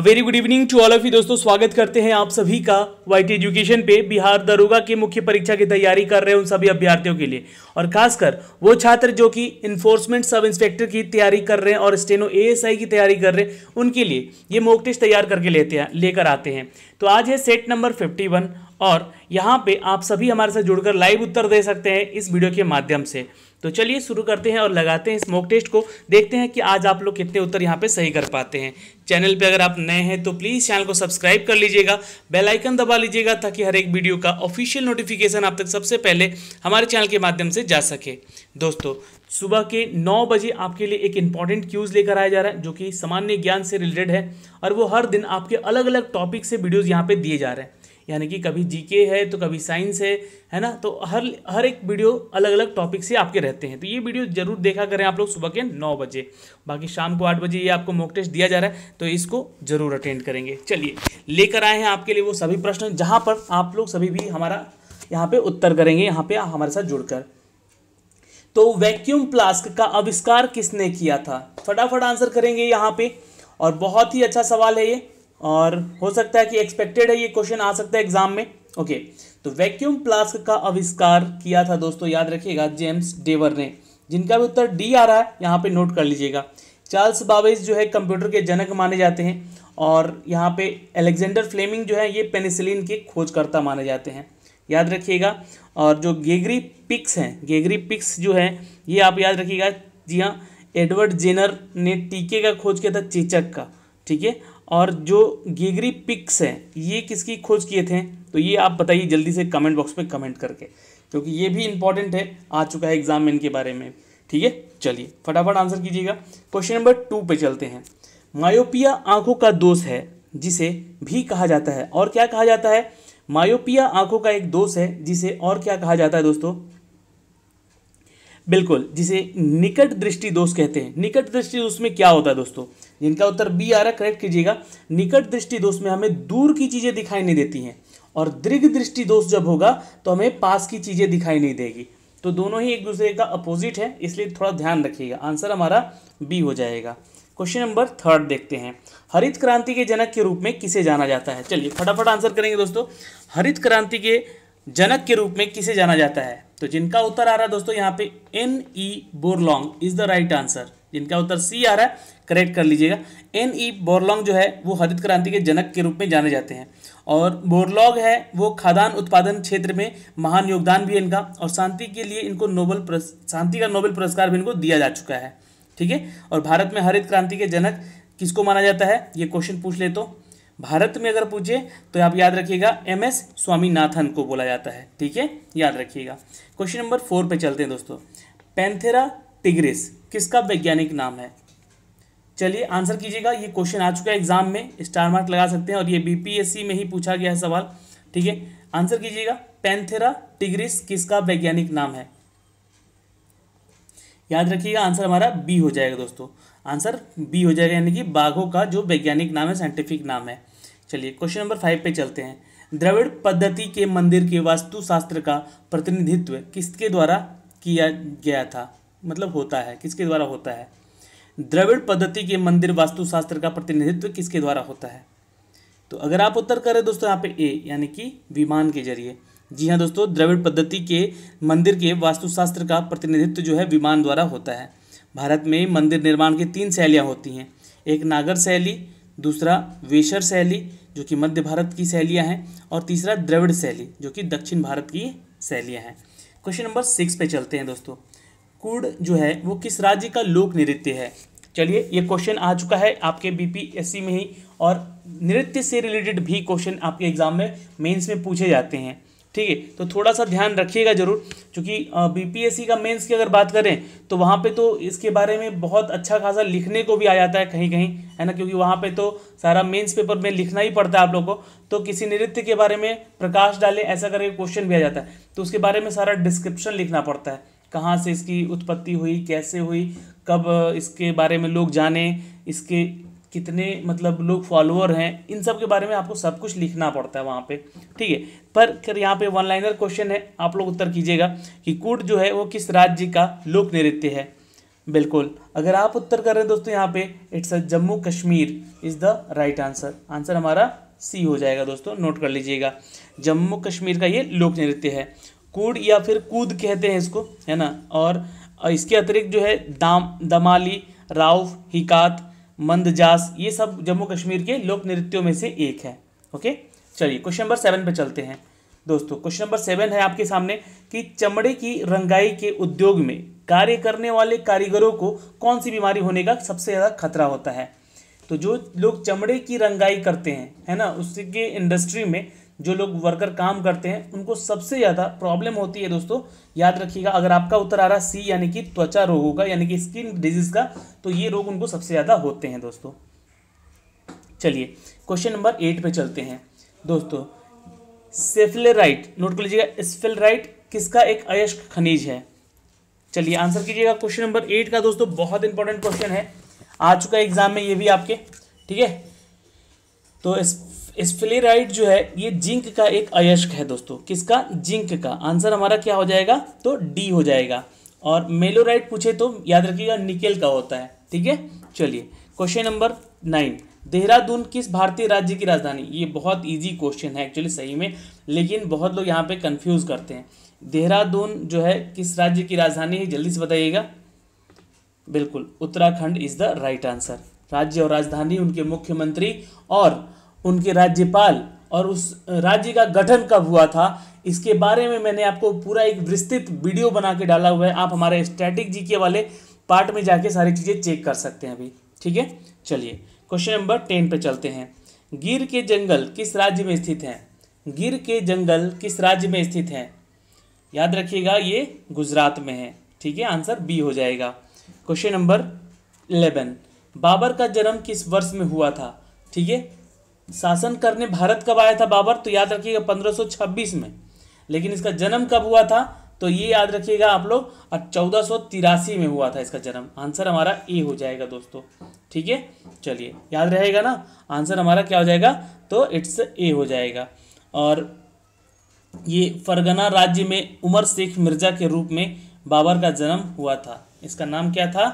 very good evening to all of you दोस्तों स्वागत करते हैं आप सभी का वाई एजुकेशन पे बिहार दरोगा की मुख्य परीक्षा की तैयारी कर रहे हैं उन सभी अभ्यर्थियों के लिए और खासकर वो छात्र जो कि इन्फोर्समेंट सब इंस्पेक्टर की तैयारी कर रहे हैं और स्टेनो एएसआई की तैयारी कर रहे हैं उनके लिए ये मोक टेस्ट तैयार करके लेते हैं लेकर आते हैं तो आज है सेट नंबर फिफ्टी और यहाँ पर आप सभी हमारे साथ जुड़कर लाइव उत्तर दे सकते हैं इस वीडियो के माध्यम से तो चलिए शुरू करते हैं और लगाते हैं स्मोक टेस्ट को देखते हैं कि आज आप लोग कितने उत्तर यहाँ पे सही कर पाते हैं चैनल पे अगर आप नए हैं तो प्लीज़ चैनल को सब्सक्राइब कर लीजिएगा बेल आइकन दबा लीजिएगा ताकि हर एक वीडियो का ऑफिशियल नोटिफिकेशन आप तक सबसे पहले हमारे चैनल के माध्यम से जा सके दोस्तों सुबह के नौ बजे आपके लिए एक इंपॉर्टेंट क्यूज़ लेकर आया जा रहा है जो कि सामान्य ज्ञान से रिलेटेड है और वो हर दिन आपके अलग अलग टॉपिक से वीडियोज़ यहाँ पर दिए जा रहे हैं यानी कि कभी जीके है तो कभी साइंस है है ना तो हर हर एक वीडियो अलग अलग टॉपिक से आपके रहते हैं तो ये वीडियो जरूर देखा करें आप लोग सुबह के नौ बजे बाकी शाम को आठ बजे ये आपको मॉक टेस्ट दिया जा रहा है तो इसको जरूर अटेंड करेंगे चलिए लेकर आए हैं आपके लिए वो सभी प्रश्न जहाँ पर आप लोग सभी भी हमारा यहाँ पे उत्तर करेंगे यहाँ पे हमारे साथ जुड़कर तो वैक्यूम प्लास्क का आविष्कार किसने किया था फटाफट आंसर करेंगे यहाँ पे और बहुत ही अच्छा सवाल है ये और हो सकता है कि एक्सपेक्टेड है ये क्वेश्चन आ सकता है एग्जाम में ओके तो वैक्यूम प्लास्क का आविष्कार किया था दोस्तों याद रखिएगा जेम्स डेवर ने जिनका भी उत्तर डी आ रहा है यहाँ पे नोट कर लीजिएगा चार्ल्स बावेज जो है कंप्यूटर के जनक माने जाते हैं और यहाँ पे एलेक्जेंडर फ्लेमिंग जो है ये पेनिसिलिन के खोजकर्ता माने जाते हैं याद रखिएगा और जो गेगरी पिक्स हैं गेगरी पिक्स जो है ये आप याद रखिएगा जी हाँ एडवर्ड जेनर ने टीके का खोज किया था चेचक का ठीक है और जो गिगरी पिक्स हैं ये किसकी खोज किए थे तो ये आप बताइए जल्दी से कमेंट बॉक्स में कमेंट करके क्योंकि ये भी इंपॉर्टेंट है आ चुका है एग्जाम में इनके बारे में ठीक है चलिए फटाफट आंसर कीजिएगा क्वेश्चन नंबर टू पे चलते हैं मायोपिया आंखों का दोष है जिसे भी कहा जाता है और क्या कहा जाता है मायोपिया आंखों का एक दोष है जिसे और क्या कहा जाता है दोस्तों बिल्कुल जिसे निकट दृष्टि दोष कहते हैं निकट दृष्टि उसमें क्या होता है दोस्तों जिनका उत्तर बी आ रहा है करेक्ट कीजिएगा निकट दृष्टि दोष में हमें दूर की चीज़ें दिखाई नहीं देती हैं और दीर्घ दृष्टि दोष जब होगा तो हमें पास की चीज़ें दिखाई नहीं देगी तो दोनों ही एक दूसरे का अपोजिट है इसलिए थोड़ा ध्यान रखिएगा आंसर हमारा बी हो जाएगा क्वेश्चन नंबर थर्ड देखते हैं हरित क्रांति के जनक के रूप में किसे जाना जाता है चलिए फटाफट आंसर करेंगे दोस्तों हरित क्रांति के जनक के रूप में किसे जाना जाता है तो जिनका उत्तर आ रहा है दोस्तों यहाँ पे N E Borlaug is the right answer जिनका उत्तर सी आ रहा है करेक्ट कर लीजिएगा एन ई बोरलोंग जो है वो हरित क्रांति के जनक के रूप में जाने जाते हैं और बोरलॉग है वो खादान उत्पादन क्षेत्र में महान योगदान भी इनका और शांति के लिए इनको नोबल शांति का नोबेल पुरस्कार भी इनको दिया जा चुका है ठीक है और भारत में हरित क्रांति के जनक किसको माना जाता है ये क्वेश्चन पूछ ले तो भारत में अगर पूछे तो आप याद रखिएगा एम एस स्वामीनाथन को बोला जाता है ठीक है याद रखिएगा क्वेश्चन नंबर फोर पे चलते हैं दोस्तों पैंथेरा टिग्रिस किसका वैज्ञानिक नाम है चलिए आंसर कीजिएगा ये क्वेश्चन आ चुका है एग्जाम में स्टार मार्क लगा सकते हैं और ये बीपीएससी में ही पूछा गया है सवाल ठीक है आंसर कीजिएगा पैंथेरा टिग्रिस किसका वैज्ञानिक नाम है याद रखिएगा आंसर हमारा बी हो जाएगा दोस्तों आंसर बी हो जाएगा यानी कि बाघों का जो वैज्ञानिक नाम है साइंटिफिक नाम है चलिए क्वेश्चन नंबर फाइव पे चलते हैं द्रविड़ पद्धति के मंदिर के वास्तुशास्त्र का प्रतिनिधित्व किसके द्वारा किया गया था मतलब होता है किसके द्वारा होता है द्रविड़ पद्धति के मंदिर वास्तुशास्त्र का प्रतिनिधित्व किसके द्वारा होता है तो अगर आप उत्तर करें दोस्तों यहाँ पे ए यानी कि विमान के जरिए जी हाँ दोस्तों द्रविड़ पद्धति के मंदिर के वास्तुशास्त्र का प्रतिनिधित्व जो है विमान द्वारा होता है भारत में मंदिर निर्माण की तीन शैलियाँ होती हैं एक नागर शैली दूसरा वेशर शैली जो कि मध्य भारत की शैलियाँ हैं और तीसरा द्रविड़ शैली जो कि दक्षिण भारत की शैलियाँ हैं क्वेश्चन नंबर सिक्स पे चलते हैं दोस्तों कुड जो है वो किस राज्य का लोक नृत्य है चलिए ये क्वेश्चन आ चुका है आपके बीपीएससी में ही और नृत्य से रिलेटेड भी क्वेश्चन आपके एग्जाम में मेंस में पूछे जाते हैं ठीक है तो थोड़ा सा ध्यान रखिएगा जरूर क्योंकि बीपीएससी का मेंस की अगर बात करें तो वहाँ पे तो इसके बारे में बहुत अच्छा खासा लिखने को भी आ जाता है कहीं कहीं है ना क्योंकि वहाँ पे तो सारा मेंस पेपर में लिखना ही पड़ता है आप लोगों को तो किसी नृत्य के बारे में प्रकाश डालें ऐसा करके क्वेश्चन भी आ जाता है तो उसके बारे में सारा डिस्क्रिप्शन लिखना पड़ता है कहाँ से इसकी उत्पत्ति हुई कैसे हुई कब इसके बारे में लोग जाने इसके कितने मतलब लोग फॉलोअर हैं इन सब के बारे में आपको सब कुछ लिखना पड़ता है वहाँ पे ठीक है पर फिर यहाँ पे वन लाइनर क्वेश्चन है आप लोग उत्तर कीजिएगा कि कूट जो है वो किस राज्य का लोक नृत्य है बिल्कुल अगर आप उत्तर कर रहे हैं दोस्तों यहाँ पे it's a Jammu Kashmir is the right answer answer हमारा सी हो जाएगा दोस्तों नोट कर लीजिएगा जम्मू कश्मीर का ये लोक नृत्य है कूड या फिर कूद कहते हैं इसको है ना और इसके अतिरिक्त जो है दाम दमाली राउफ हिकात मंदजास ये सब जम्मू कश्मीर के लोक नृत्यों में से एक है ओके चलिए क्वेश्चन नंबर सेवन पे चलते हैं दोस्तों क्वेश्चन नंबर सेवन है आपके सामने कि चमड़े की रंगाई के उद्योग में कार्य करने वाले कारीगरों को कौन सी बीमारी होने का सबसे ज़्यादा खतरा होता है तो जो लोग चमड़े की रंगाई करते हैं है ना उसके इंडस्ट्री में जो लोग वर्कर काम करते हैं उनको सबसे ज़्यादा प्रॉब्लम होती है दोस्तों याद रखिएगा अगर आपका उत्तर आ रहा सी यानी कि त्वचा रोगों का यानी कि स्किन डिजीज़ का तो ये रोग उनको सबसे ज़्यादा होते हैं दोस्तों चलिए क्वेश्चन नंबर एट पे चलते हैं दोस्तों सेफलेराइट नोट कर लीजिएगा स्फेलराइट किसका एक अयस्क खनिज है चलिए आंसर कीजिएगा क्वेश्चन नंबर एट का दोस्तों बहुत इंपॉर्टेंट क्वेश्चन है आ चुका एग्जाम में ये भी आपके ठीक है तो स्फेलेराइट जो है ये जिंक का एक अयस्क है दोस्तों किसका जिंक का आंसर हमारा क्या हो जाएगा तो डी हो जाएगा और मेलोराइड पूछे तो याद रखिएगा निकेल का होता है ठीक है चलिए क्वेश्चन नंबर नाइन देहरादून किस भारतीय राज्य की राजधानी ये बहुत इजी क्वेश्चन है एक्चुअली सही में लेकिन बहुत लोग यहाँ पे कंफ्यूज करते हैं देहरादून जो है किस राज्य की राजधानी है जल्दी से बताइएगा बिल्कुल Uttarakhand is the right answer राज्य और राजधानी उनके मुख्यमंत्री और उनके राज्यपाल और उस राज्य का गठन कब हुआ था इसके बारे में मैंने आपको पूरा एक विस्तृत वीडियो बना के डाला हुआ है आप हमारे स्ट्रैटिक जी के वाले पार्ट में जाके सारी चीज़ें चेक कर सकते हैं अभी ठीक है चलिए क्वेश्चन नंबर टेन पे चलते हैं गिर के जंगल किस राज्य में स्थित हैं गिर के जंगल किस राज्य में स्थित हैं याद रखिएगा ये गुजरात में है ठीक है आंसर बी हो जाएगा क्वेश्चन नंबर इलेवन बाबर का जन्म किस वर्ष में हुआ था ठीक है शासन करने भारत कब आया था बाबर तो याद रखिएगा 1526 में लेकिन इसका जन्म कब हुआ था तो ये याद रखिएगा आप लोग और चौदह में हुआ था इसका जन्म आंसर हमारा ए हो जाएगा दोस्तों ठीक है चलिए याद रहेगा ना आंसर हमारा क्या हो जाएगा तो इट्स ए हो जाएगा और ये फरगना राज्य में उमर शेख मिर्जा के रूप में बाबर का जन्म हुआ था इसका नाम क्या था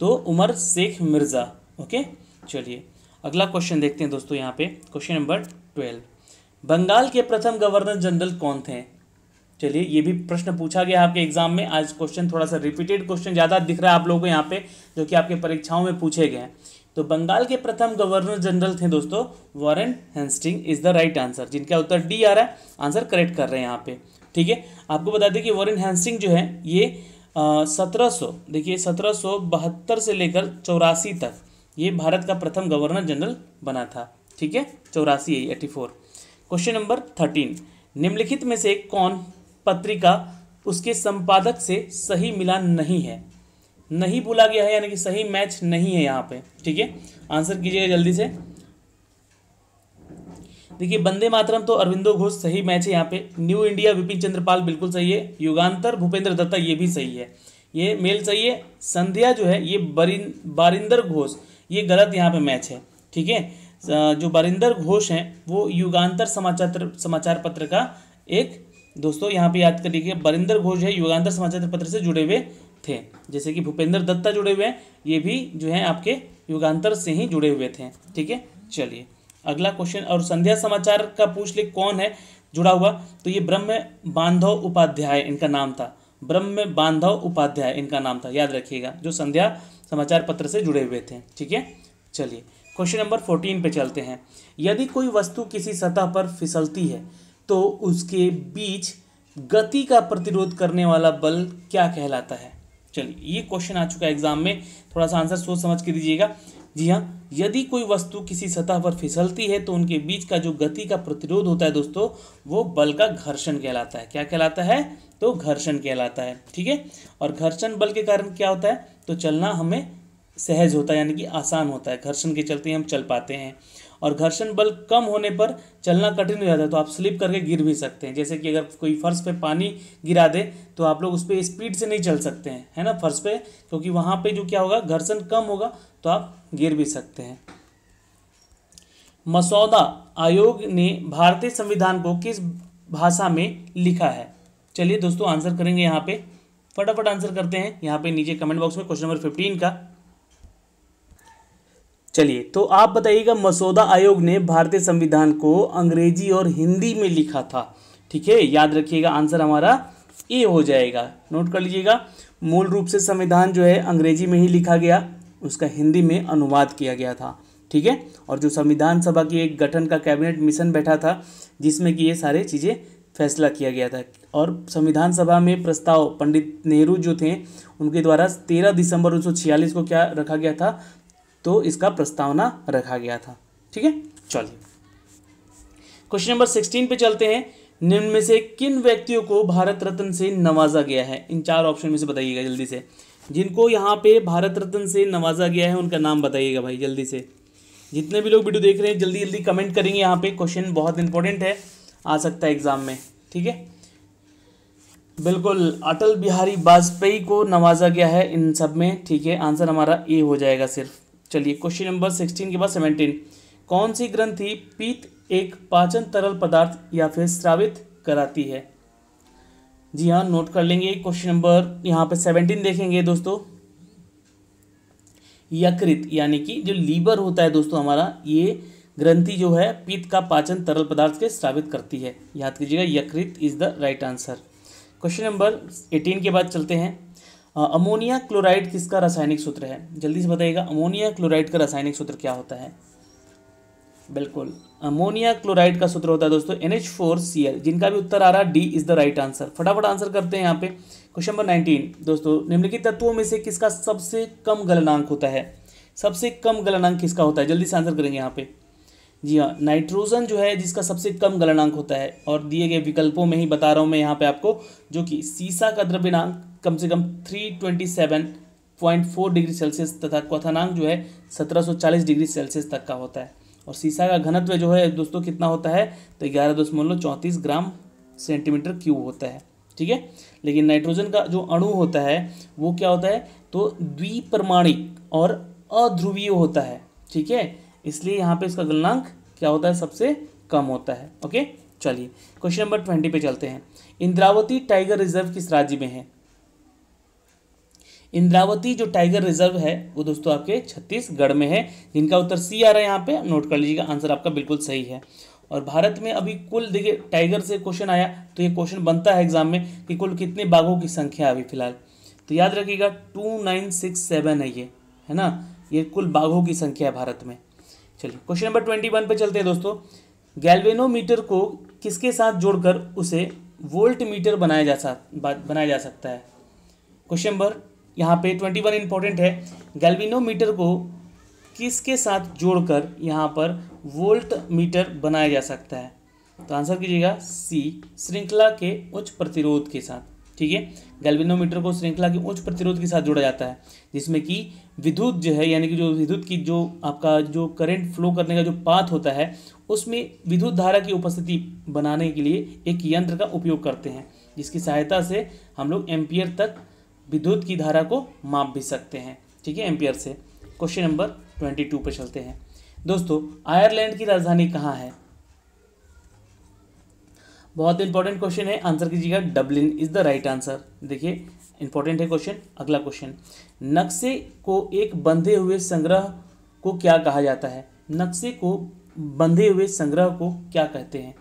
तो उमर शेख मिर्ज़ा ओके चलिए अगला क्वेश्चन देखते हैं दोस्तों यहाँ पे क्वेश्चन नंबर ट्वेल्व बंगाल के प्रथम गवर्नर जनरल कौन थे चलिए ये भी प्रश्न पूछा गया आपके एग्जाम में आज क्वेश्चन थोड़ा सा रिपीटेड क्वेश्चन ज़्यादा दिख रहा है आप लोगों को यहाँ पे जो कि आपके परीक्षाओं में पूछे गए हैं तो बंगाल के प्रथम गवर्नर जनरल थे दोस्तों Warren Hastings is the right answer जिनका उत्तर डी आ रहा है आंसर करेक्ट कर रहे हैं यहाँ पे ठीक है आपको बता दें कि वॉरेन हेंस्टिंग जो है ये सत्रह देखिए सत्रह से लेकर चौरासी तक ये भारत का प्रथम गवर्नर जनरल बना था ठीक है चौरासी eighty four question number thirteen निम्नलिखित में से कौन पत्रिका उसके संपादक से सही मिलान नहीं है नहीं बोला गया है यानी कि सही मैच नहीं है यहाँ पे ठीक है आंसर कीजिएगा जल्दी से देखिए बंदे मातरम तो अरविंदो घोष सही मैच है यहाँ पे न्यू इंडिया विपिन चंद्रपाल बिल्कुल सही है युगांतर भूपेंद्र दत्ता ये भी सही है ये मेल सही है संध्या जो है ये बरिंद बारिंदर घोष ये गलत यहाँ पे मैच है ठीक है जो बरिंदर घोष हैं वो युगांतर समाचार समाचार पत्र का एक दोस्तों यहाँ पे याद करिए बरिंदर घोष है युगांतर समाचार पत्र से जुड़े हुए थे जैसे कि भूपेंद्र दत्ता जुड़े हुए हैं ये भी जो है आपके युगांतर से ही जुड़े हुए थे ठीक है चलिए अगला क्वेश्चन और संध्या समाचार का पूछ ले कौन है जुड़ा हुआ तो ये ब्रह्म बांधव उपाध्याय इनका नाम था ब्रह्म बांधव उपाध्याय इनका नाम था याद रखिएगा जो संध्या समाचार पत्र से जुड़े हुए थे ठीक है चलिए क्वेश्चन नंबर फोर्टीन पे चलते हैं यदि कोई वस्तु किसी सतह पर फिसलती है तो उसके बीच गति का प्रतिरोध करने वाला बल क्या कहलाता है चलिए ये क्वेश्चन आ चुका है एग्जाम में थोड़ा सा आंसर सोच समझ के दीजिएगा जी हाँ यदि कोई वस्तु किसी सतह पर फिसलती है तो उनके बीच का जो गति का प्रतिरोध होता है दोस्तों वो बल का घर्षण कहलाता है क्या कहलाता है तो घर्षण कहलाता है ठीक है और घर्षण बल के कारण क्या होता है तो चलना हमें सहज होता है यानी कि आसान होता है घर्षण के चलते हम चल पाते हैं और घर्षण बल कम होने पर चलना कठिन हो जाता है तो आप स्लिप करके गिर भी सकते हैं जैसे कि अगर कोई फर्श पे पानी गिरा दे तो आप लोग उस पर स्पीड से नहीं चल सकते हैं है ना फर्श पे क्योंकि वहाँ पे जो क्या होगा घर्षण कम होगा तो आप गिर भी सकते हैं मसौदा आयोग ने भारतीय संविधान को किस भाषा में लिखा है चलिए दोस्तों आंसर करेंगे यहाँ पे फटाफट आंसर करते हैं यहाँ पे नीचे कमेंट बॉक्स में क्वेश्चन नंबर फिफ्टीन का चलिए तो आप बताइएगा मसौदा आयोग ने भारतीय संविधान को अंग्रेजी और हिंदी में लिखा था ठीक है याद रखिएगा आंसर हमारा ए हो जाएगा नोट कर लीजिएगा मूल रूप से संविधान जो है अंग्रेजी में ही लिखा गया उसका हिंदी में अनुवाद किया गया था ठीक है और जो संविधान सभा की एक गठन का कैबिनेट मिशन बैठा था जिसमें कि ये सारे चीज़ें फैसला किया गया था और संविधान सभा में प्रस्ताव पंडित नेहरू जो थे उनके द्वारा तेरह दिसंबर उन्नीस को क्या रखा गया था तो इसका प्रस्तावना रखा गया था ठीक है चलिए क्वेश्चन नंबर सिक्सटीन पे चलते हैं निम्न में से किन व्यक्तियों को भारत रत्न से नवाजा गया है इन चार ऑप्शन में से बताइएगा जल्दी से जिनको यहाँ पे भारत रत्न से नवाजा गया है उनका नाम बताइएगा भाई जल्दी से जितने भी लोग वीडियो देख रहे हैं जल्दी जल्दी कमेंट करेंगे यहाँ पे क्वेश्चन बहुत इंपॉर्टेंट है आ सकता है एग्ज़ाम में ठीक है बिल्कुल अटल बिहारी वाजपेयी को नवाजा गया है इन सब में ठीक है आंसर हमारा ए हो जाएगा सिर्फ चलिए क्वेश्चन नंबर सिक्सटीन के बाद सेवनटीन कौन सी ग्रंथि पीत एक पाचन तरल पदार्थ या फिर स्रावित कराती है जी हाँ नोट कर लेंगे क्वेश्चन नंबर यहाँ पे सेवनटीन देखेंगे दोस्तों यकृत यानी कि जो लीवर होता है दोस्तों हमारा ये ग्रंथि जो है पित्त का पाचन तरल पदार्थ के स्थापित करती है याद कीजिएगा यकृत is the right answer question number eighteen के बाद चलते हैं अमोनिया क्लोराइड किसका रासायनिक सूत्र है जल्दी से बताइएगा अमोनिया क्लोराइड का रासायनिक सूत्र क्या होता है बिल्कुल अमोनिया क्लोराइड का सूत्र होता है दोस्तों N H four C L जिनका भी उत्तर आ रहा है D is the right answer फटाफट आंसर करते हैं यहाँ पे क्वेश्चन नंबर नाइनटीन दोस्तों निम्नलिखित तत्वों में से किसका सबसे कम गलनांक होता है सबसे कम गलनांक किसका होता है जल्दी से आंसर करेंगे यहाँ पे जी हाँ नाइट्रोजन जो है जिसका सबसे कम गलनांक होता है और दिए गए विकल्पों में ही बता रहा हूँ मैं यहाँ पे आपको जो कि सीसा का द्रव्यनांक कम से कम three twenty seven point four degree Celsius तथा क्वथनांक जो है सत्रह सौ चालीस डिग्री सेल्सियस तक का होता है और सीसा का घनत्व जो है दोस्तों कितना होता है तो ग्यारह दशमलव चौंतीस ग्राम सेंटीमीटर क्यूब होता है ठीक है लेकिन नाइट्रोजन का जो अणु होता है वो क्या होता है तो द्विप्रमाणिक और अध्रुवीय होता है ठीक है इसलिए यहाँ पे इसका गलनांक क्या होता है सबसे कम होता है ओके चलिए क्वेश्चन नंबर ट्वेंटी पे चलते हैं इंद्रावती टाइगर रिजर्व किस राज्य में है इंद्रावती जो टाइगर रिजर्व है वो दोस्तों आपके छत्तीसगढ़ में है जिनका उत्तर सी आ रहा है यहाँ पे नोट कर लीजिएगा आंसर आपका बिल्कुल सही है और भारत में अभी कुल देखिए टाइगर से क्वेश्चन आया तो ये क्वेश्चन बनता है एग्जाम में कि कुल कितने बाघों की संख्या अभी फिलहाल तो याद रखिएगा टू नाइन सिक्स सेवन है ये है ना ये कुल बाघों की संख्या है भारत में चलिए क्वेश्चन नंबर ट्वेंटी वन पर चलते हैं दोस्तों गैल्वेनोमीटर को किसके साथ जोड़कर उसे वोल्ट मीटर बनाया जा सकता बनाया जा सकता है क्वेश्चन नंबर यहाँ पे ट्वेंटी वन इंपॉर्टेंट है गैल्विनोमीटर को किसके साथ जोड़कर यहाँ पर वोल्ट मीटर बनाया जा सकता है तो आंसर कीजिएगा सी श्रृंखला के उच्च प्रतिरोध के साथ ठीक है गैल्विनोमीटर को श्रृंखला के उच्च प्रतिरोध के साथ जोड़ा जाता है जिसमें कि विद्युत जो है यानी कि जो विद्युत की जो आपका जो करंट फ्लो करने का जो पाथ होता है उसमें विद्युत धारा की उपस्थिति बनाने के लिए एक यंत्र का उपयोग करते हैं जिसकी सहायता से हम लोग एम्पियर तक विद्युत की धारा को माप भी सकते हैं ठीक है एम्पियर से क्वेश्चन नंबर ट्वेंटी टू पर चलते हैं दोस्तों आयरलैंड की राजधानी कहाँ है बहुत इंपॉर्टेंट क्वेश्चन है आंसर कीजिएगा Dublin is the right answer देखिए इंपॉर्टेंट है क्वेश्चन अगला क्वेश्चन नक्शे को एक बंधे हुए संग्रह को क्या कहा जाता है नक्शे को बंधे हुए संग्रह को क्या कहते हैं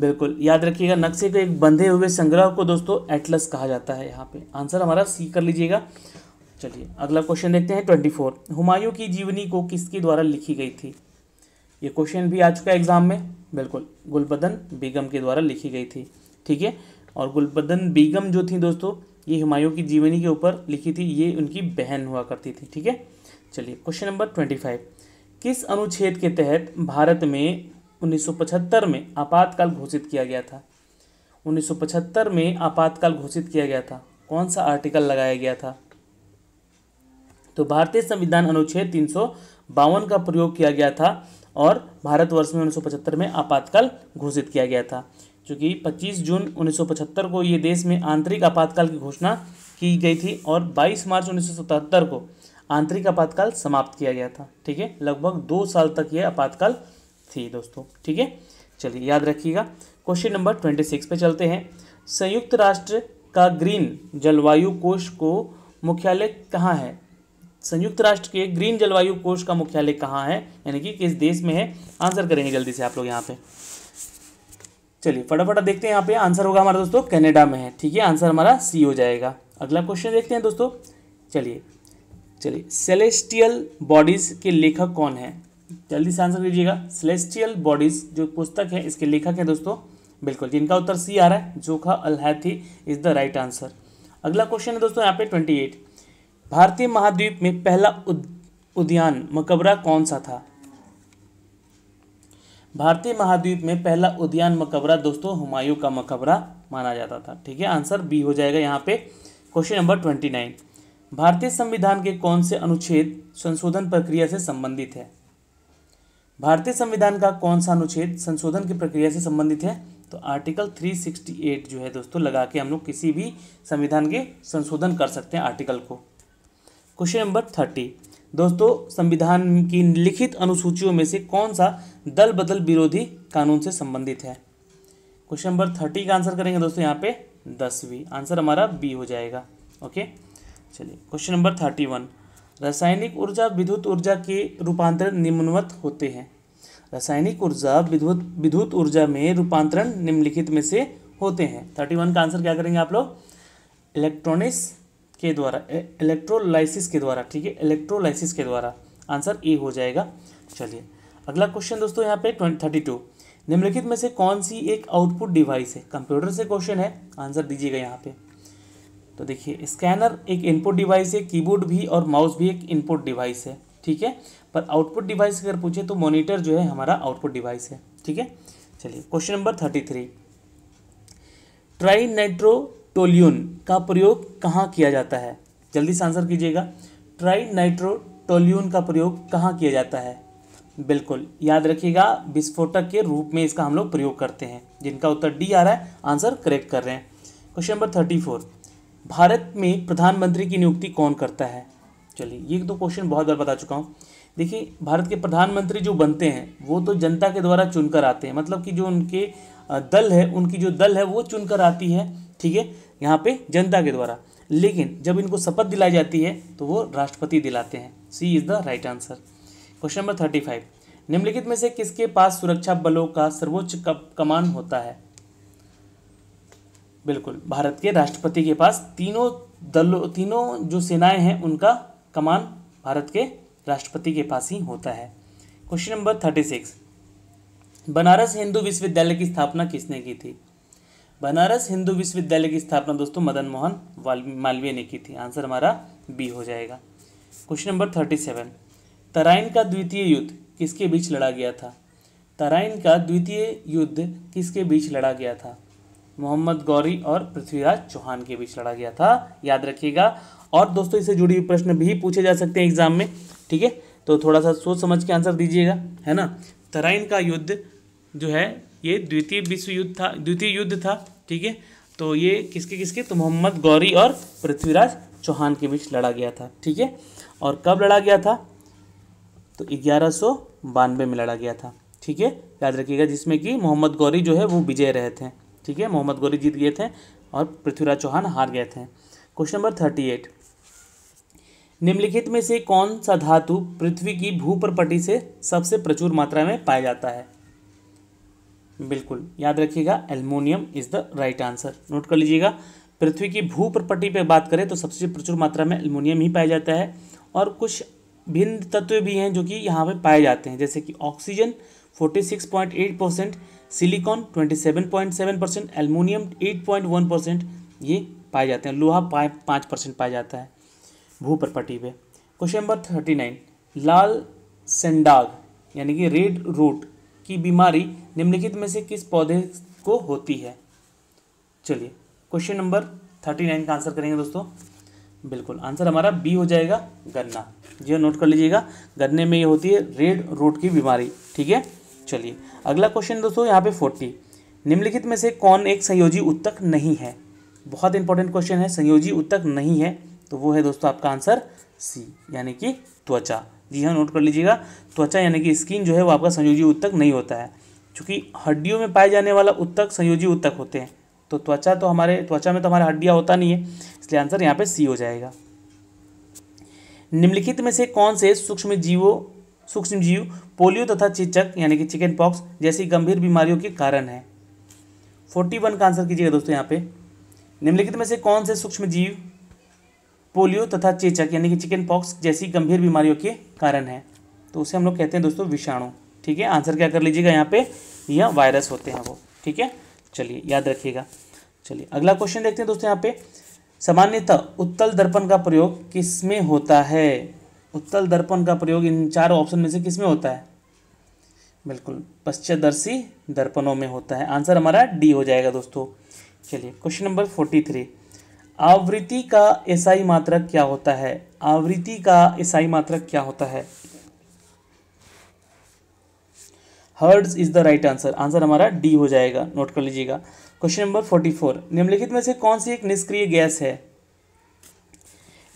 बिल्कुल याद रखिएगा नक्शे के एक बंधे हुए संग्रह को दोस्तों एटलस कहा जाता है यहाँ पे आंसर हमारा सी कर लीजिएगा चलिए अगला क्वेश्चन देखते हैं ट्वेंटी फोर हुमायूं की जीवनी को किसके द्वारा लिखी गई थी ये क्वेश्चन भी आ चुका है एग्जाम में बिल्कुल गुलबदन बेगम के द्वारा लिखी गई थी ठीक है और गुलबदन बेगम जो थी दोस्तों ये हुमायूं की जीवनी के ऊपर लिखी थी ये उनकी बहन हुआ करती थी ठीक है चलिए क्वेश्चन नंबर ट्वेंटी फाइव किस अनुच्छेद के तहत भारत में 1975 में आपातकाल घोषित किया गया था 1975 में आपातकाल घोषित किया गया था कौन सा आर्टिकल लगाया गया था तो भारतीय संविधान अनुच्छेद तीन का प्रयोग किया गया था और भारतवर्ष में 1975 में आपातकाल घोषित किया गया था क्योंकि 25 जून 1975 को ये देश में आंतरिक आपातकाल की घोषणा की गई थी और 22 मार्च 1977 को आंतरिक आपातकाल समाप्त किया गया था ठीक है लगभग दो साल तक ये आपातकाल थी दोस्तों ठीक है चलिए याद रखिएगा क्वेश्चन नंबर ट्वेंटी सिक्स पे चलते हैं संयुक्त राष्ट्र का ग्रीन जलवायु कोष को मुख्यालय कहाँ है संयुक्त राष्ट्र के ग्रीन जलवायु कोष का मुख्यालय कहाँ है यानी कि किस देश में है आंसर करेंगे जल्दी से आप लोग यहाँ पे चलिए फटाफट देखते हैं यहाँ पे आंसर होगा हमारा दोस्तों कनाडा में है ठीक है आंसर हमारा सी हो जाएगा अगला क्वेश्चन देखते हैं दोस्तों चलिए चलिए सेलेस्टियल बॉडीज़ के लेखक कौन है जल्दी से आंसर कीजिएगा सेलेस्टियल बॉडीज जो पुस्तक है इसके लेखक है दोस्तों बिल्कुल जिनका उत्तर सी आ रहा है Jokha Alharthi is the right answer अगला क्वेश्चन है दोस्तों यहाँ पे ट्वेंटी एट भारतीय महाद्वीप में पहला उद्यान मकबरा कौन सा था भारतीय महाद्वीप में पहला उद्यान मकबरा दोस्तों हुमायूं का मकबरा माना जाता था ठीक है आंसर बी हो जाएगा यहाँ पे क्वेश्चन नंबर ट्वेंटी नाइन भारतीय संविधान के कौन से अनुच्छेद संशोधन प्रक्रिया से संबंधित है भारतीय संविधान का कौन सा अनुच्छेद संशोधन की प्रक्रिया से संबंधित है तो आर्टिकल 368 जो है दोस्तों लगा के हम लोग किसी भी संविधान के संशोधन कर सकते हैं आर्टिकल को क्वेश्चन नंबर थर्टी दोस्तों संविधान की लिखित अनुसूचियों में से कौन सा दल बदल विरोधी कानून से संबंधित है क्वेश्चन नंबर थर्टी का आंसर करेंगे दोस्तों यहाँ पे दसवीं आंसर हमारा बी हो जाएगा ओके चलिए क्वेश्चन नंबर थर्टी वन रासायनिक ऊर्जा विद्युत ऊर्जा के रूपांतरण निम्नवत होते हैं रासायनिक ऊर्जा विद्युत विद्युत ऊर्जा में रूपांतरण निम्नलिखित में से होते हैं थर्टी वन का आंसर क्या करेंगे आप लोग इलेक्ट्रॉनिक्स के द्वारा इलेक्ट्रोलाइसिस के द्वारा ठीक है इलेक्ट्रोलाइसिस के द्वारा आंसर ए हो जाएगा चलिए अगला क्वेश्चन दोस्तों यहाँ पे थर्टी टू निम्नलिखित में से कौन सी एक आउटपुट डिवाइस है कंप्यूटर से क्वेश्चन है आंसर दीजिएगा यहाँ पर तो देखिए स्कैनर एक इनपुट डिवाइस है कीबोर्ड भी और माउस भी एक इनपुट डिवाइस है ठीक है पर आउटपुट डिवाइस अगर पूछे तो मॉनिटर जो है हमारा आउटपुट डिवाइस है ठीक है चलिए क्वेश्चन नंबर थर्टी थ्री ट्राई का प्रयोग कहाँ किया जाता है जल्दी से आंसर कीजिएगा ट्राई का प्रयोग कहाँ किया जाता है बिल्कुल याद रखिएगा विस्फोटक के रूप में इसका हम लोग प्रयोग करते हैं जिनका उत्तर डी आ रहा है आंसर करेक्ट कर रहे हैं question number thirty four Bharat में प्रधानमंत्री की नियुक्ति कौन करता है चलिए ये तो क्वेश्चन बहुत बार बता चुका हूँ देखिए भारत के प्रधानमंत्री जो बनते हैं वो तो जनता के द्वारा चुनकर आते हैं मतलब कि जो उनके दल है उनकी जो दल है वो चुनकर आती है ठीक है यहाँ पे जनता के द्वारा लेकिन जब इनको शपथ दिलाई जाती है तो वो राष्ट्रपति दिलाते हैं C is the right answer question number thirty five निम्नलिखित में से किसके पास सुरक्षा बलों का सर्वोच्च कमान होता है बिल्कुल भारत के राष्ट्रपति के पास तीनों दलों तीनों जो सेनाएं हैं उनका कमान भारत के राष्ट्रपति के पास ही होता है question number thirty six Banaras Hindu विश्वविद्यालय की स्थापना किसने की थी बनारस हिंदू विश्वविद्यालय की स्थापना दोस्तों मदन मोहन मालवीय ने की थी आंसर हमारा बी हो जाएगा question number thirty seven Tarain का द्वितीय युद्ध किसके बीच लड़ा गया था तराइन का द्वितीय युद्ध किसके बीच लड़ा गया था मोहम्मद गौरी और पृथ्वीराज चौहान के बीच लड़ा गया था याद रखिएगा और दोस्तों इससे जुड़ी हुई प्रश्न भी पूछे जा सकते हैं एग्जाम में ठीक है तो थोड़ा सा सोच समझ के आंसर दीजिएगा है ना तराइन का युद्ध जो है ये द्वितीय विश्व युद्ध था द्वितीय युद्ध था ठीक है तो ये किसके किसके तो मोहम्मद गौरी और पृथ्वीराज चौहान के बीच लड़ा गया था ठीक है और कब लड़ा गया था तो ग्यारह में लड़ा गया था ठीक है याद रखिएगा जिसमें कि मोहम्मद गौरी जो है वो विजय रहे थे ठीक है मोहम्मद गोरी जीत गए थे और पृथ्वीराज चौहान हार गए थे क्वेश्चन नंबर थर्टी एट निम्नलिखित में से कौन सा धातु पृथ्वी की भूप्रपटी से सबसे प्रचुर मात्रा में पाया जाता है बिल्कुल याद रखिएगा aluminium is the right answer note कर लीजिएगा पृथ्वी की भूप्रपटी पर बात करें तो सबसे प्रचुर मात्रा में एल्मोनियम ही पाया जाता है और कुछ भिन्न तत्व भी हैं जो कि यहाँ पे पाए जाते हैं जैसे कि oxygen eight percent silicon 27.7 percent point 8.1 percent ये पाए जाते हैं लोहा पाँच परसेंट पाया जाता है भू प्रपटी पे क्वेश्चन नंबर थर्टी नाइन लाल सेंडाग यानी कि रेड रूट की बीमारी निम्नलिखित में से किस पौधे को होती है चलिए क्वेश्चन नंबर थर्टी नाइन का आंसर करेंगे दोस्तों बिल्कुल आंसर हमारा बी हो जाएगा गन्ना जी नोट हाँ, कर लीजिएगा गन्ने में ये होती है रेड रूट की बीमारी ठीक है चलिए अगला क्वेश्चन दोस्तों यहाँ पे फोर्टी निम्नलिखित में से कौन एक संयोजी उत्तक नहीं है बहुत इंपॉर्टेंट क्वेश्चन है संयोजी उत्तक नहीं है तो वो है दोस्तों आपका आंसर सी यानी कि त्वचा जी हाँ नोट कर लीजिएगा त्वचा यानी कि स्किन जो है वो आपका संयोजी उत्तक नहीं होता है क्योंकि हड्डियों में पाए जाने वाला उत्तक संयोजी उत्तक होते हैं तो त्वचा तो हमारे त्वचा में तो हमारा हड्डियाँ होता नहीं है इसलिए आंसर यहाँ पे सी हो जाएगा निम्नलिखित में से कौन से सूक्ष्म जीवो सूक्ष्म जीव पोलियो तथा चिचक यानी कि चिकन पॉक्स जैसी गंभीर बीमारियों के कारण है फोर्टी वन का आंसर कीजिएगा दोस्तों यहाँ पे निम्नलिखित में से कौन से सूक्ष्म जीव पोलियो तथा चेचक यानी कि चिकन पॉक्स जैसी गंभीर बीमारियों के कारण है तो उसे हम लोग कहते हैं दोस्तों विषाणु ठीक है आंसर क्या कर लीजिएगा यहाँ पे यह वायरस होते हैं वो ठीक है चलिए याद रखिएगा चलिए अगला क्वेश्चन देखते हैं दोस्तों यहाँ पे सामान्यतः उत्तल दर्पण का प्रयोग किस में होता है उत्तल दर्पण का प्रयोग इन चार ऑप्शन में से किस में होता है बिल्कुल पश्चदर्शी दर्पणों में होता है आंसर हमारा डी हो जाएगा दोस्तों चलिए क्वेश्चन नंबर फोर्टी थ्री आवृत्ति का एसआई मात्रक क्या होता है आवृत्ति का एसआई मात्रक क्या होता है hertz is the right answer answer हमारा डी हो जाएगा नोट कर लीजिएगा क्वेश्चन नंबर फोर्टी फोर निम्नलिखित में से कौन सी एक निष्क्रिय गैस है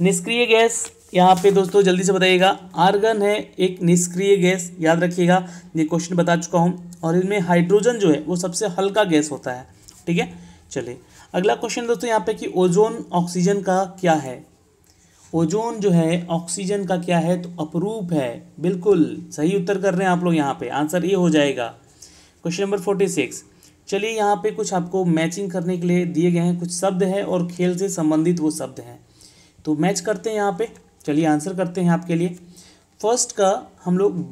निष्क्रिय गैस यहाँ पे दोस्तों जल्दी से बताइएगा आर्गन है एक निष्क्रिय गैस याद रखिएगा ये क्वेश्चन बता चुका हूँ और इनमें हाइड्रोजन जो है वो सबसे हल्का गैस होता है ठीक है चलिए अगला क्वेश्चन दोस्तों यहाँ पे कि ओजोन ऑक्सीजन का क्या है ओजोन जो है ऑक्सीजन का क्या है तो अपरूप है बिल्कुल सही उत्तर कर रहे हैं आप लोग यहाँ पे आंसर ये हो जाएगा क्वेश्चन नंबर फोर्टी सिक्स चलिए यहाँ पे कुछ आपको मैचिंग करने के लिए दिए गए हैं कुछ शब्द है और खेल से संबंधित वो शब्द हैं तो मैच करते हैं यहाँ पे चलिए आंसर करते हैं आपके लिए फर्स्ट का हम लोग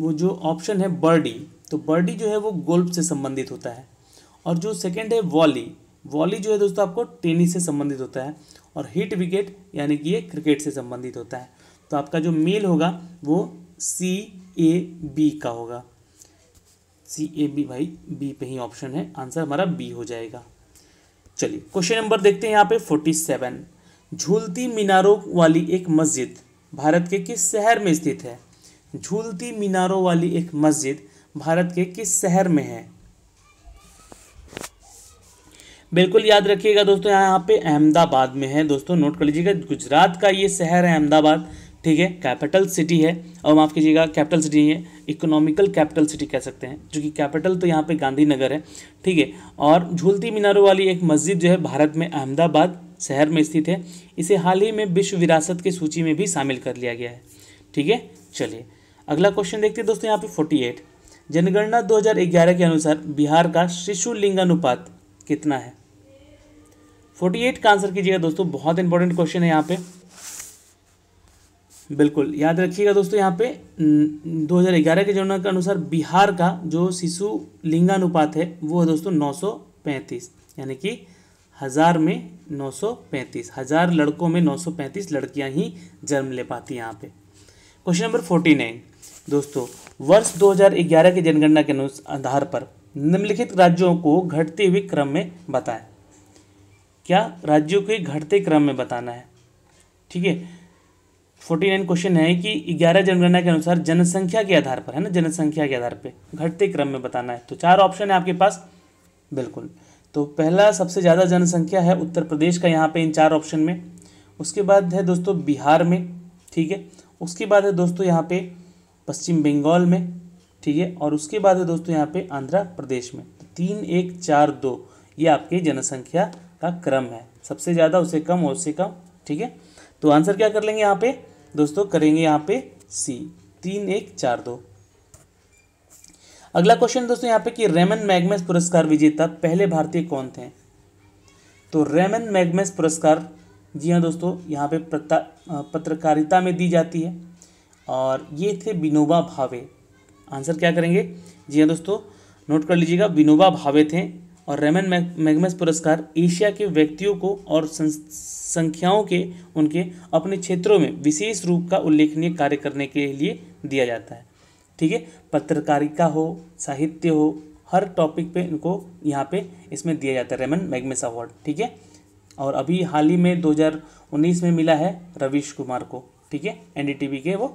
वो जो ऑप्शन है बर्डी तो बर्डी जो है वो गोल्फ से संबंधित होता है और जो सेकेंड है वॉली वॉली जो है दोस्तों आपको टेनिस से संबंधित होता है और हिट विकेट यानी कि ये क्रिकेट से संबंधित होता है तो आपका जो मेल होगा वो सी ए बी का होगा सी ए बी भाई बी पे ही ऑप्शन है आंसर हमारा बी हो जाएगा चलिए क्वेश्चन नंबर देखते हैं यहाँ पे फोर्टी सेवन झूलती मीनारों वाली एक मस्जिद भारत के किस शहर में स्थित है झूलती मीनारों वाली एक मस्जिद भारत के किस शहर में है बिल्कुल याद रखिएगा दोस्तों यहाँ पे अहमदाबाद में है दोस्तों नोट कर लीजिएगा गुजरात का ये शहर है अहमदाबाद ठीक है कैपिटल सिटी है और माफ़ कीजिएगा कैपिटल सिटी है इकोनॉमिकल कैपिटल सिटी कह सकते हैं जो कि कैपिटल तो यहाँ पे गांधीनगर है ठीक है और झूलती मीनारों वाली एक मस्जिद जो है भारत में अहमदाबाद शहर में स्थित है इसे हाल ही में विश्व विरासत की सूची में भी शामिल कर लिया गया है ठीक है चलिए अगला क्वेश्चन देखते हैं दोस्तों यहाँ पे फोर्टी एट जनगणना 2011 के अनुसार बिहार का शिशु लिंगानुपात कितना है 48 का आंसर कीजिएगा दोस्तों बहुत इंपॉर्टेंट क्वेश्चन है यहाँ पे बिल्कुल याद रखिएगा दोस्तों यहाँ पे 2011 के जनगणना के अनुसार बिहार का जो शिशु लिंगानुपात है वो है दोस्तों पैंतीस यानी कि हज़ार में 935 हज़ार लड़कों में 935 लड़कियां ही जन्म ले पाती हैं यहाँ पे क्वेश्चन नंबर 49 दोस्तों वर्ष 2011 की जनगणना के आधार पर निम्नलिखित राज्यों को घटते हुए क्रम में बताएं क्या राज्यों के घटते क्रम में बताना है ठीक है फोर्टी नाइन क्वेश्चन है कि ग्यारह जनगणना के अनुसार जनसंख्या के आधार पर है ना जनसंख्या के आधार पर घटते क्रम में बताना है तो चार ऑप्शन है आपके पास बिल्कुल तो पहला सबसे ज़्यादा जनसंख्या है उत्तर प्रदेश का यहाँ पे इन चार ऑप्शन में उसके बाद है दोस्तों बिहार में ठीक है उसके बाद है दोस्तों यहाँ पे पश्चिम बंगाल में ठीक है और उसके बाद है दोस्तों यहाँ पे आंध्र प्रदेश में तो तीन एक चार दो ये आपके जनसंख्या का क्रम है सबसे ज़्यादा उससे कम और उससे कम ठीक है तो आंसर क्या कर लेंगे यहाँ पे दोस्तों करेंगे यहाँ पे सी तीन एक चार दो अगला क्वेश्चन दोस्तों यहाँ पे कि रेमन मैगमेस पुरस्कार विजेता पहले भारतीय कौन थे तो रेमन मैगमेस पुरस्कार जी हाँ दोस्तों यहाँ पे पत्रकारिता में दी जाती है और ये थे विनोबा भावे आंसर क्या करेंगे जी हाँ दोस्तों नोट कर लीजिएगा विनोबा भावे थे और रेमन मैगमेस पुरस्कार एशिया के व्यक्तियों को और संख्याओं के उनके अपने क्षेत्रों में विशेष रूप का उल्लेखनीय कार्य करने के लिए दिया जाता है ठीक है पत्रकारिता हो साहित्य हो हर टॉपिक पे इनको यहाँ पे इसमें दिया जाता है रेमन मैगमेस अवार्ड ठीक है और अभी हाल ही में 2019 में मिला है रवीश कुमार को ठीक है एनडीटीवी के वो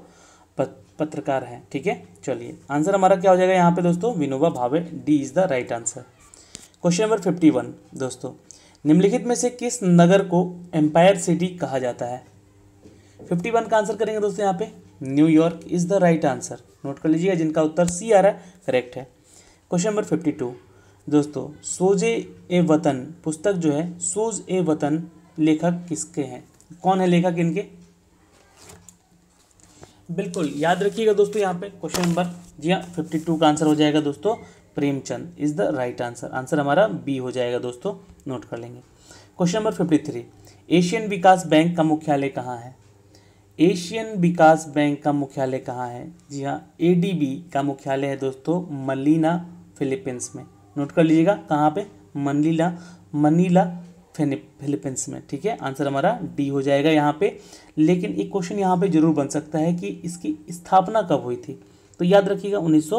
पत्रकार हैं ठीक है चलिए आंसर हमारा क्या हो जाएगा यहाँ पे दोस्तों Vinoba Bhave D is the right answer question number fifty one दोस्तों निम्नलिखित में से किस नगर को एम्पायर सिटी कहा जाता है फिफ्टी वन का आंसर करेंगे दोस्तों यहाँ पे New York is the right answer note कर लीजिएगा जिनका उत्तर सी आ रहा है करेक्ट है क्वेश्चन नंबर फिफ्टी टू दोस्तों सोजे ए वतन पुस्तक जो है सोज ए वतन लेखक किसके हैं कौन है लेखक इनके बिल्कुल याद रखिएगा दोस्तों यहाँ पे क्वेश्चन नंबर जी हाँ फिफ्टी टू का आंसर हो जाएगा दोस्तों Premchand is the right answer answer हमारा बी हो जाएगा दोस्तों नोट कर लेंगे question number fifty three Asian विकास बैंक का मुख्यालय कहाँ है एशियन विकास बैंक का मुख्यालय कहाँ है जी हाँ ए का मुख्यालय है दोस्तों मलीना फिलीपींस में नोट कर लीजिएगा कहाँ पे मनीला मनीला फिलीपींस में ठीक है आंसर हमारा डी हो जाएगा यहाँ पे लेकिन एक क्वेश्चन यहाँ पे जरूर बन सकता है कि इसकी स्थापना कब हुई थी तो याद रखिएगा उन्नीस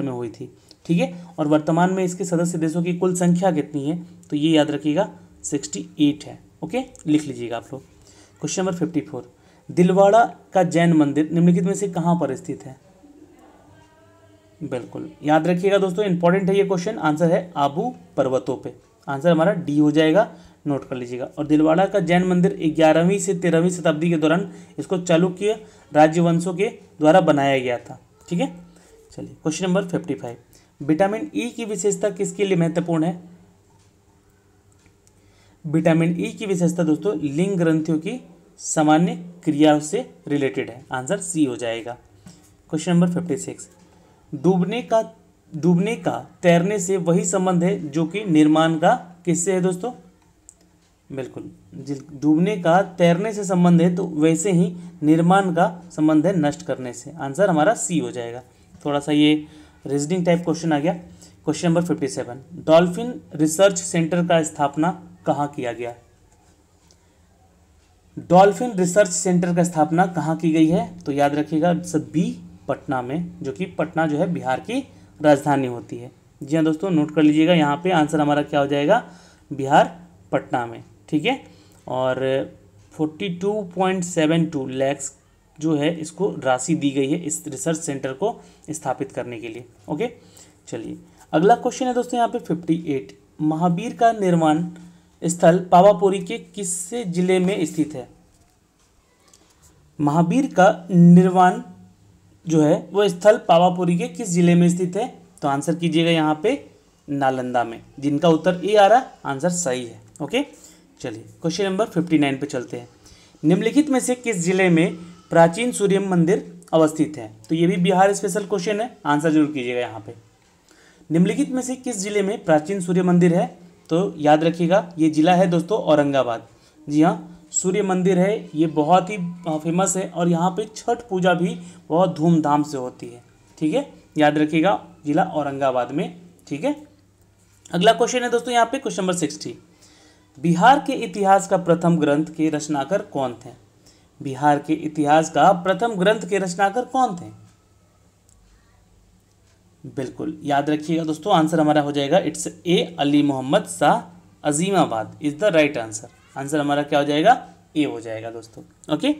में हुई थी ठीक है और वर्तमान में इसके सदस्य देशों की कुल संख्या कितनी है तो ये याद रखिएगा सिक्सटी है ओके लिख लीजिएगा आप लोग question number fifty four Dilwara का जैन मंदिर निम्नलिखित में से कहाँ पर स्थित है बिल्कुल याद रखिएगा दोस्तों इंपॉर्टेंट है ये क्वेश्चन आंसर है आबू पर्वतों पे आंसर हमारा डी हो जाएगा नोट कर लीजिएगा और दिलवाड़ा का जैन मंदिर ग्यारहवीं से तेरहवीं शताब्दी के दौरान इसको चालुक्य राज्यवंशों के द्वारा बनाया गया था ठीक है चलिए question number fifty five vitamin E e की विशेषता किसके लिए महत्वपूर्ण है विटामिन ई e की विशेषता दोस्तों लिंग ग्रंथियों की सामान्य क्रिया से रिलेटेड है आंसर सी हो जाएगा क्वेश्चन नंबर फिफ्टी सिक्स डूबने का डूबने का तैरने से वही संबंध है जो कि निर्माण का किससे है दोस्तों बिल्कुल डूबने का तैरने से संबंध है तो वैसे ही निर्माण का संबंध है नष्ट करने से आंसर हमारा सी हो जाएगा थोड़ा सा ये रीजनिंग टाइप क्वेश्चन आ गया question number fifty seven dolphin research centre का स्थापना कहाँ किया गया डॉल्फिन रिसर्च सेंटर का स्थापना कहाँ की गई है तो याद रखिएगा सब बी पटना में जो कि पटना जो है बिहार की राजधानी होती है जी हाँ दोस्तों नोट कर लीजिएगा यहाँ पे आंसर हमारा क्या हो जाएगा बिहार पटना में ठीक है और 42.72 लैक्स जो है इसको राशि दी गई है इस रिसर्च सेंटर को स्थापित करने के लिए ओके चलिए अगला क्वेश्चन है दोस्तों यहाँ पे 58 महावीर का निर्माण स्थल पावापुरी के किस जिले में स्थित है महावीर का निर्वाण जो है वह स्थल पावापुरी के किस जिले में स्थित है तो आंसर कीजिएगा यहाँ पे नालंदा में जिनका उत्तर ए आ रहा आंसर सही है ओके चलिए क्वेश्चन नंबर फिफ्टी नाइन पे चलते हैं निम्नलिखित में से किस जिले में प्राचीन सूर्य मंदिर अवस्थित है तो ये भी बिहार स्पेशल क्वेश्चन है आंसर जरूर कीजिएगा यहाँ पे निम्नलिखित में से किस जिले में प्राचीन सूर्य मंदिर है तो याद रखिएगा ये ज़िला है दोस्तों औरंगाबाद जी हाँ सूर्य मंदिर है ये बहुत ही फेमस है और यहाँ पे छठ पूजा भी बहुत धूमधाम से होती है ठीक है याद रखिएगा ज़िला औरंगाबाद में ठीक है अगला क्वेश्चन है दोस्तों यहाँ पे क्वेश्चन नंबर सिक्सटी बिहार के इतिहास का प्रथम ग्रंथ के रचनाकार कौन थे बिहार के इतिहास का प्रथम ग्रंथ के रचनाकार कौन थे बिल्कुल याद रखिएगा दोस्तों आंसर हमारा हो जाएगा it's a Ali Mohammad Shah Azimabad is the right answer answer हमारा क्या हो जाएगा ए हो जाएगा दोस्तों ओके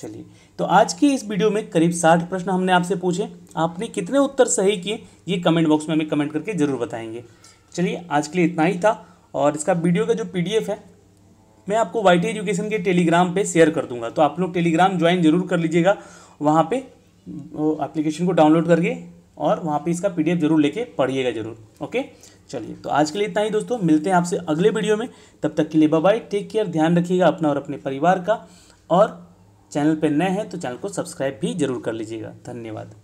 चलिए तो आज की इस वीडियो में करीब साठ प्रश्न हमने आपसे पूछे आपने कितने उत्तर सही किए ये कमेंट बॉक्स में हमें कमेंट करके ज़रूर बताएंगे चलिए आज के लिए इतना ही था और इसका वीडियो का जो पी है मैं आपको वाई एजुकेशन के टेलीग्राम पर शेयर कर दूंगा तो आप लोग टेलीग्राम ज्वाइन जरूर कर लीजिएगा वहाँ पर एप्लीकेशन को डाउनलोड करके और वहाँ पे इसका पीडीएफ जरूर लेके पढ़िएगा जरूर ओके चलिए तो आज के लिए इतना ही दोस्तों मिलते हैं आपसे अगले वीडियो में तब तक के लिए बाय टेक केयर ध्यान रखिएगा अपना और अपने परिवार का और चैनल पर नए हैं तो चैनल को सब्सक्राइब भी जरूर कर लीजिएगा धन्यवाद